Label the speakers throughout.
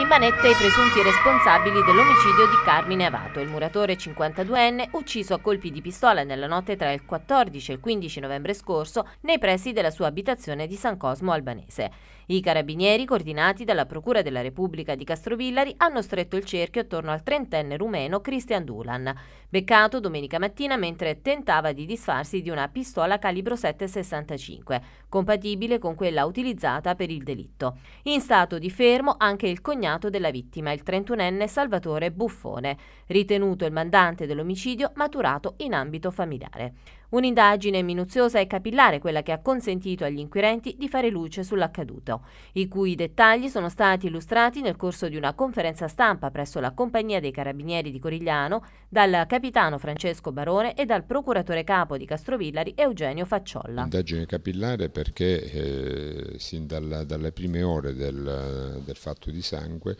Speaker 1: In manette i presunti responsabili dell'omicidio di Carmine Avato, il muratore 52enne ucciso a colpi di pistola nella notte tra il 14 e il 15 novembre scorso nei pressi della sua abitazione di San Cosmo Albanese. I carabinieri, coordinati dalla Procura della Repubblica di Castrovillari, hanno stretto il cerchio attorno al trentenne rumeno Cristian Dulan, beccato domenica mattina mentre tentava di disfarsi di una pistola calibro 7,65, compatibile con quella utilizzata per il delitto. In stato di fermo anche il cognato cognato della vittima, il 31enne Salvatore Buffone, ritenuto il mandante dell'omicidio maturato in ambito familiare. Un'indagine minuziosa e capillare quella che ha consentito agli inquirenti di fare luce sull'accaduto, i cui dettagli sono stati illustrati nel corso di una conferenza stampa presso la Compagnia dei Carabinieri di Corigliano dal capitano Francesco Barone e dal procuratore capo di Castrovillari Eugenio Facciolla.
Speaker 2: Indagine capillare perché eh, sin dalla, dalle prime ore del, del fatto di sangue comunque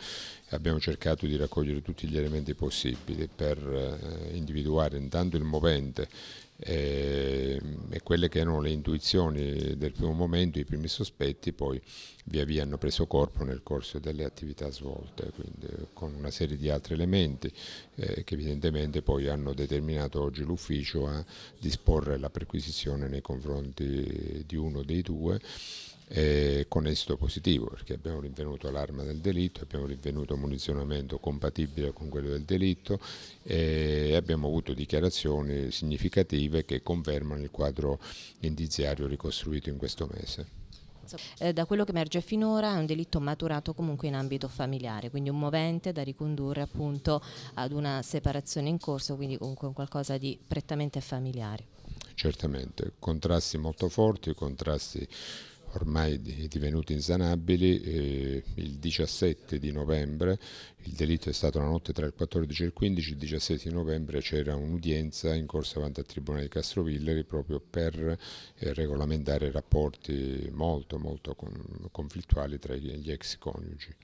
Speaker 2: abbiamo cercato di raccogliere tutti gli elementi possibili per eh, individuare intanto il movente eh, e, quelle che erano le intuizioni del primo momento, i primi sospetti, poi via via hanno preso corpo nel corso delle attività svolte, quindi con una serie di altri elementi eh, che evidentemente poi hanno determinato oggi l'ufficio a disporre la perquisizione nei confronti di uno dei due eh, con esito positivo, perché abbiamo rinvenuto l'arma del delitto, abbiamo rinvenuto un munizionamento compatibile con quello del delitto e abbiamo avuto dichiarazioni significative che confermano il quadro indiziario ricostruito in questo mese.
Speaker 1: Eh, da quello che emerge finora è un delitto maturato comunque in ambito familiare, quindi un movente da ricondurre appunto ad una separazione in corso, quindi comunque qualcosa di prettamente familiare.
Speaker 2: Certamente, contrasti molto forti, contrasti ormai divenuti insanabili, eh, il 17 di novembre, il delitto è stato la notte tra il 14 e il 15, il 17 di novembre c'era un'udienza in corso davanti al Tribunale di Castrovilleri proprio per eh, regolamentare rapporti molto, molto conflittuali tra gli ex coniugi.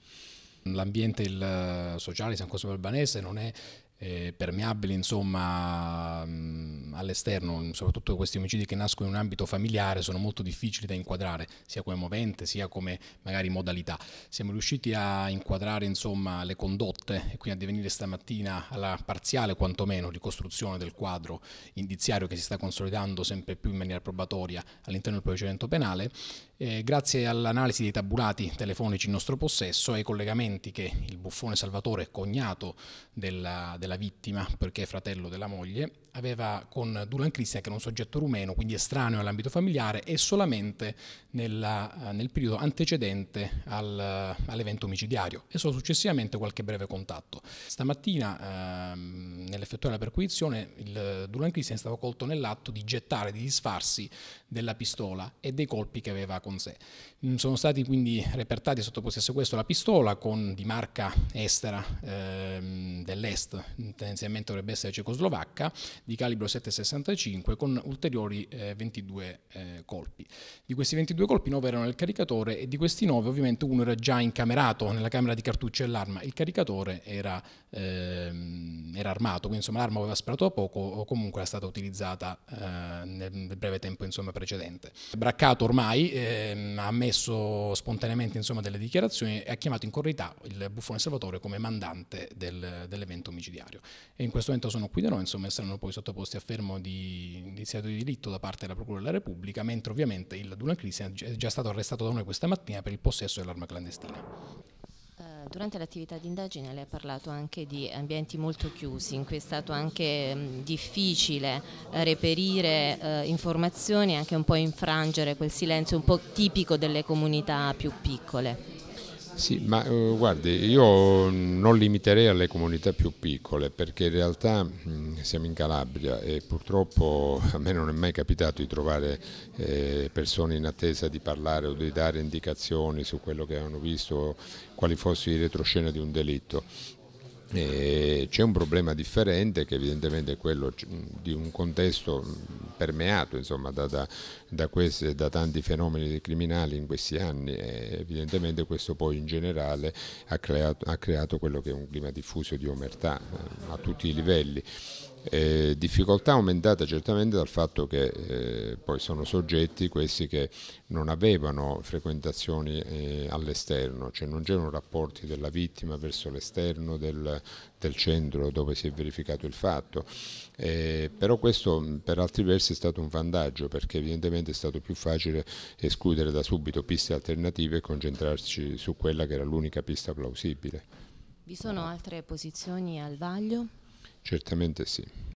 Speaker 3: L'ambiente eh, sociale di San Cosimo Albanese non è eh, permeabile insomma mh, all'esterno, soprattutto questi omicidi che nascono in un ambito familiare sono molto difficili da inquadrare, sia come movente sia come magari modalità. Siamo riusciti a inquadrare insomma le condotte e quindi a divenire stamattina alla parziale quantomeno ricostruzione del quadro indiziario che si sta consolidando sempre più in maniera probatoria all'interno del procedimento penale, eh, grazie all'analisi dei tabulati telefonici in nostro possesso e ai collegamenti che il buffone Salvatore, cognato della, della della vittima, perché è fratello della moglie, aveva con Dulan Cristian, che era un soggetto rumeno, quindi estraneo all'ambito familiare, e solamente nella, eh, nel periodo antecedente al, eh, all'evento omicidiario, e solo successivamente qualche breve contatto. Stamattina, ehm, nell'effettuare la perquisizione, il Dulan Cristian stato colto nell'atto di gettare, di disfarsi della pistola e dei colpi che aveva con sé. Mm, sono stati quindi repertati sotto possesso questo la pistola con, di marca estera ehm, dell'est tendenzialmente dovrebbe essere cecoslovacca, di calibro 7,65 con ulteriori eh, 22 eh, colpi. Di questi 22 colpi 9 erano nel caricatore e di questi 9 ovviamente uno era già incamerato nella camera di cartucce dell'arma, il caricatore era, ehm, era armato, quindi insomma l'arma aveva sparato da poco o comunque era stata utilizzata eh, nel, breve tempo insomma, precedente. Braccato ormai ehm, ha messo spontaneamente insomma, delle dichiarazioni e ha chiamato in corrità il buffone Salvatore come mandante del, dell'evento omicidiale giudiziario. E in questo momento sono qui da noi, insomma, saranno poi sottoposti a fermo di indiziato di delitto da parte della Procura della Repubblica, mentre ovviamente il Duna Cristian è già stato arrestato da noi questa mattina per il possesso dell'arma clandestina.
Speaker 1: Eh, durante l'attività di indagine lei ha parlato anche di ambienti molto chiusi, in cui è stato anche mm, difficile eh, reperire eh, informazioni e anche un po' infrangere quel silenzio un po' tipico delle comunità più piccole.
Speaker 2: Sì, ma uh, guardi, io non limiterei alle comunità più piccole perché in realtà mh, siamo in Calabria e purtroppo a me non è mai capitato di trovare eh, persone in attesa di parlare o di dare indicazioni su quello che hanno visto, quali fossero i retroscena di un delitto. E c'è un problema differente che evidentemente è quello di un contesto permeato insomma, da, da, da, queste, da, tanti fenomeni criminali in questi anni e evidentemente questo poi in generale ha creato, ha creato quello che è un clima diffuso di omertà eh, a tutti i livelli. Eh, difficoltà aumentata certamente dal fatto che eh, poi sono soggetti questi che non avevano frequentazioni eh, all'esterno, cioè non c'erano rapporti della vittima verso l'esterno del, del, centro dove si è verificato il fatto. Eh, però questo mm, per altri versi è stato un vantaggio perché evidentemente è stato più facile escludere da subito piste alternative e concentrarci su quella che era l'unica pista
Speaker 1: plausibile. Vi sono altre posizioni al vaglio? Certamente sì.